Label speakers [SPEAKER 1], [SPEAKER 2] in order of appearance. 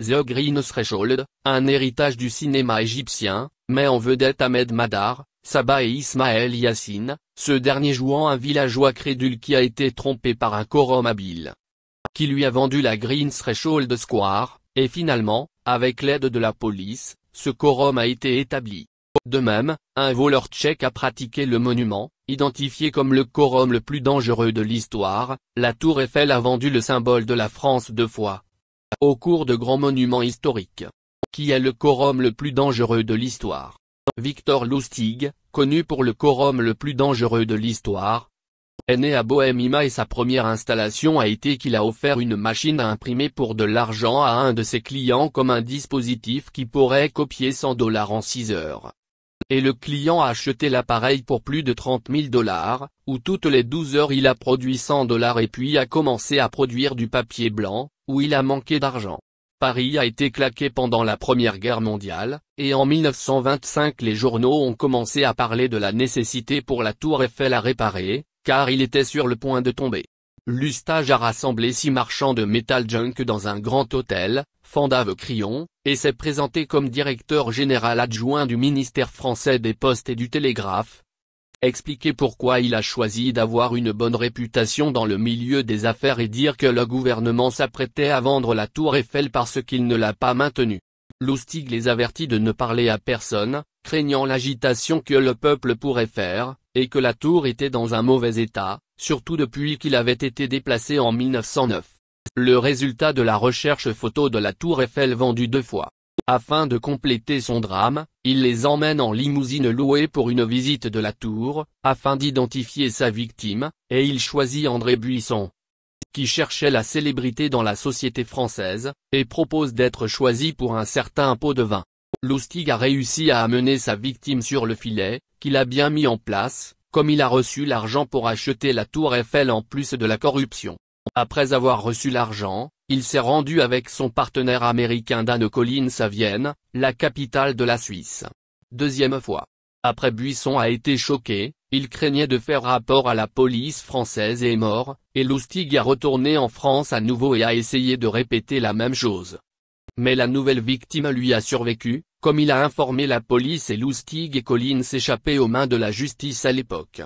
[SPEAKER 1] The Green Threshold, un héritage du cinéma égyptien, met en vedette Ahmed Madar, Saba et Ismaël Yassine, ce dernier jouant un villageois crédule qui a été trompé par un quorum habile. Qui lui a vendu la Green Threshold Square, et finalement, avec l'aide de la police, ce quorum a été établi. De même, un voleur tchèque a pratiqué le monument, identifié comme le quorum le plus dangereux de l'histoire, la tour Eiffel a vendu le symbole de la France deux fois au cours de grands monuments historiques. Qui est le quorum le plus dangereux de l'histoire Victor Lustig, connu pour le quorum le plus dangereux de l'histoire, est né à Bohemima et sa première installation a été qu'il a offert une machine à imprimer pour de l'argent à un de ses clients comme un dispositif qui pourrait copier 100 dollars en 6 heures et le client a acheté l'appareil pour plus de 30 000 dollars, où toutes les 12 heures il a produit 100 dollars et puis a commencé à produire du papier blanc, où il a manqué d'argent. Paris a été claqué pendant la Première Guerre mondiale, et en 1925 les journaux ont commencé à parler de la nécessité pour la tour Eiffel à réparer, car il était sur le point de tomber. Lustage a rassemblé six marchands de Metal junk dans un grand hôtel, Fandave Crillon, et s'est présenté comme directeur général adjoint du ministère français des Postes et du Télégraphe. Expliquer pourquoi il a choisi d'avoir une bonne réputation dans le milieu des affaires et dire que le gouvernement s'apprêtait à vendre la tour Eiffel parce qu'il ne l'a pas maintenue. Loustig les avertit de ne parler à personne, craignant l'agitation que le peuple pourrait faire, et que la tour était dans un mauvais état, surtout depuis qu'il avait été déplacé en 1909. Le résultat de la recherche photo de la tour Eiffel vendue deux fois. Afin de compléter son drame, il les emmène en limousine louée pour une visite de la tour, afin d'identifier sa victime, et il choisit André Buisson, qui cherchait la célébrité dans la société française, et propose d'être choisi pour un certain pot de vin. Lustig a réussi à amener sa victime sur le filet, qu'il a bien mis en place, comme il a reçu l'argent pour acheter la tour Eiffel en plus de la corruption. Après avoir reçu l'argent, il s'est rendu avec son partenaire américain Dan Collins à Vienne, la capitale de la Suisse. Deuxième fois. Après Buisson a été choqué, il craignait de faire rapport à la police française et est mort, et Lustig a retourné en France à nouveau et a essayé de répéter la même chose. Mais la nouvelle victime lui a survécu, comme il a informé la police et Loustig et Collins s'échappaient aux mains de la justice à l'époque.